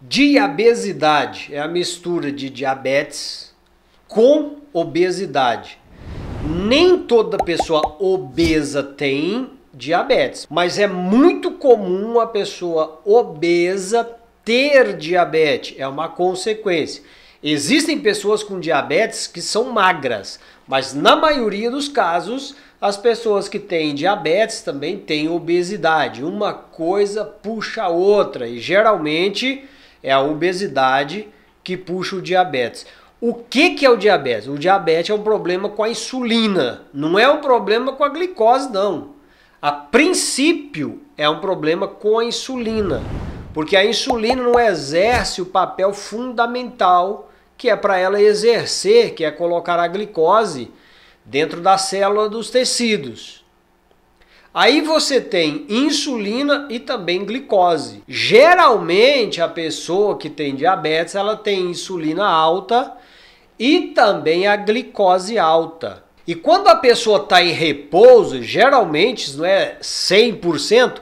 Diabesidade é a mistura de diabetes com obesidade. Nem toda pessoa obesa tem diabetes, mas é muito comum a pessoa obesa ter diabetes, é uma consequência. Existem pessoas com diabetes que são magras, mas na maioria dos casos, as pessoas que têm diabetes também têm obesidade. Uma coisa puxa a outra e geralmente é a obesidade que puxa o diabetes. O que, que é o diabetes? O diabetes é um problema com a insulina, não é um problema com a glicose, não. A princípio, é um problema com a insulina, porque a insulina não exerce o papel fundamental que é para ela exercer, que é colocar a glicose dentro da célula dos tecidos. Aí você tem insulina e também glicose. Geralmente a pessoa que tem diabetes, ela tem insulina alta e também a glicose alta. E quando a pessoa está em repouso, geralmente não é 100%,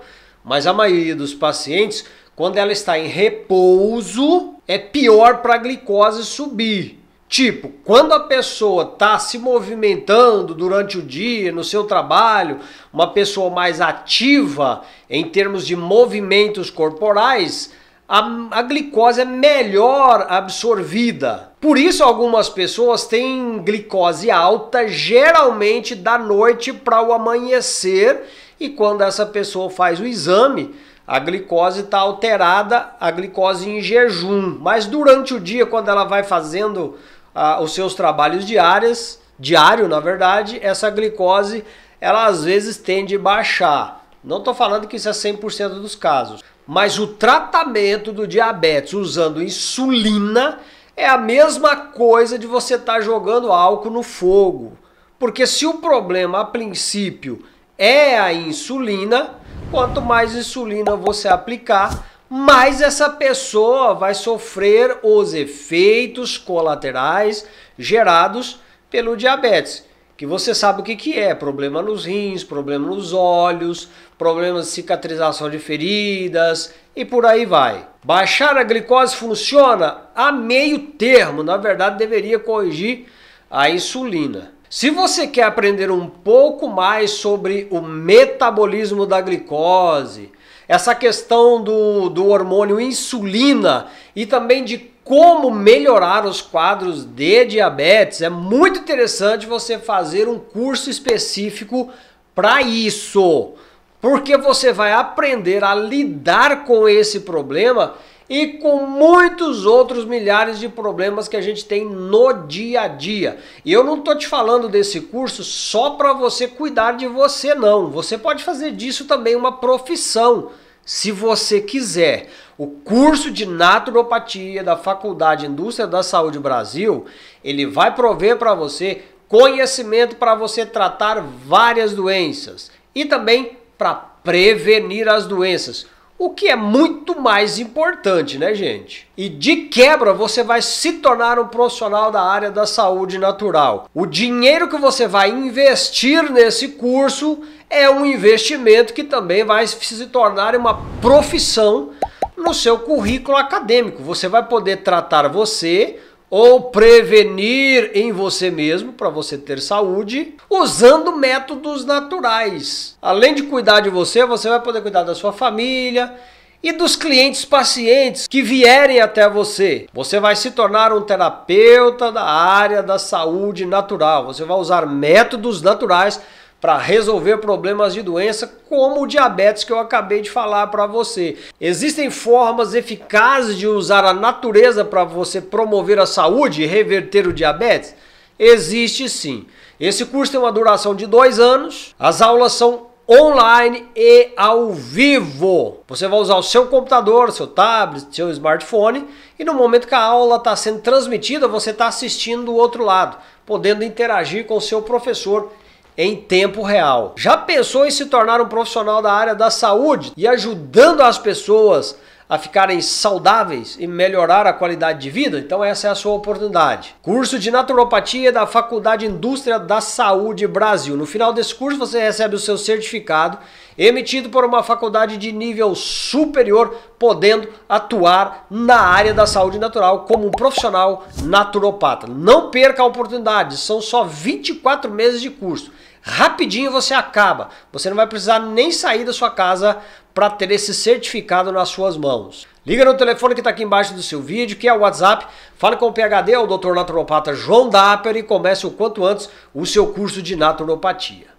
mas a maioria dos pacientes, quando ela está em repouso, é pior para a glicose subir. Tipo, quando a pessoa está se movimentando durante o dia, no seu trabalho, uma pessoa mais ativa em termos de movimentos corporais, a, a, glicose é melhor absorvida. Por isso, algumas pessoas têm glicose alta, geralmente da noite para o amanhecer, e quando essa pessoa faz o exame, a glicose está alterada, a glicose em jejum. Mas durante o dia, quando ela vai fazendo ah, os seus trabalhos diários, diário na verdade, essa glicose ela às vezes tende a baixar. Não estou falando que isso é 100% dos casos, mas o tratamento do diabetes usando insulina é a mesma coisa de você estar tá jogando álcool no fogo. Porque se o problema a princípio é a insulina, quanto mais insulina você aplicar, mas essa pessoa vai sofrer os efeitos colaterais gerados pelo diabetes, que você sabe o que, que é: problema nos rins, problema nos olhos, problema de cicatrização de feridas e por aí vai. Baixar a glicose funciona a meio termo, na verdade, deveria corrigir a insulina. Se você quer aprender um pouco mais sobre o metabolismo da glicose, essa questão do, do hormônio insulina e também de como melhorar os quadros de diabetes, é muito interessante você fazer um curso específico para isso, porque você vai aprender a lidar com esse problema e com muitos outros milhares de problemas que a gente tem no dia a dia. E eu não estou te falando desse curso só para você cuidar de você, não. Você pode fazer disso também uma profissão, se você quiser. O curso de naturopatia da Faculdade Indústria da Saúde Brasil, ele vai prover para você conhecimento para você tratar várias doenças e também para prevenir as doenças o que é muito mais importante, né, gente? E de quebra você vai se tornar um profissional da área da saúde natural. O dinheiro que você vai investir nesse curso é um investimento que também vai se tornar uma profissão no seu currículo acadêmico. Você vai poder tratar você ou prevenir em você mesmo para você ter saúde usando métodos naturais. Além de cuidar de você, você vai poder cuidar da sua família e dos clientes pacientes que vierem até você. Você vai se tornar um terapeuta da área da saúde natural. Você vai usar métodos naturais para resolver problemas de doença, como o diabetes que eu acabei de falar para você. Existem formas eficazes de usar a natureza para você promover a saúde e reverter o diabetes? Existe sim. Esse curso tem uma duração de dois anos, as aulas são online e ao vivo. Você vai usar o seu computador, seu tablet, seu smartphone e no momento que a aula está sendo transmitida, você está assistindo do outro lado, podendo interagir com o seu professor em tempo real. Já pensou em se tornar um profissional da área da saúde e ajudando as pessoas a ficarem saudáveis e melhorar a qualidade de vida? Então essa é a sua oportunidade. Curso de Naturopatia da Faculdade Indústria da Saúde Brasil. No final desse curso você recebe o seu certificado emitido por uma faculdade de nível superior, podendo atuar na área da saúde natural como um profissional naturopata. Não perca a oportunidade, são só 24 meses de curso rapidinho você acaba. Você não vai precisar nem sair da sua casa para ter esse certificado nas suas mãos. Liga no telefone que está aqui embaixo do seu vídeo, que é o WhatsApp, fale com o PHD, o Dr. Naturopata João Dapper e comece o quanto antes o seu curso de naturopatia.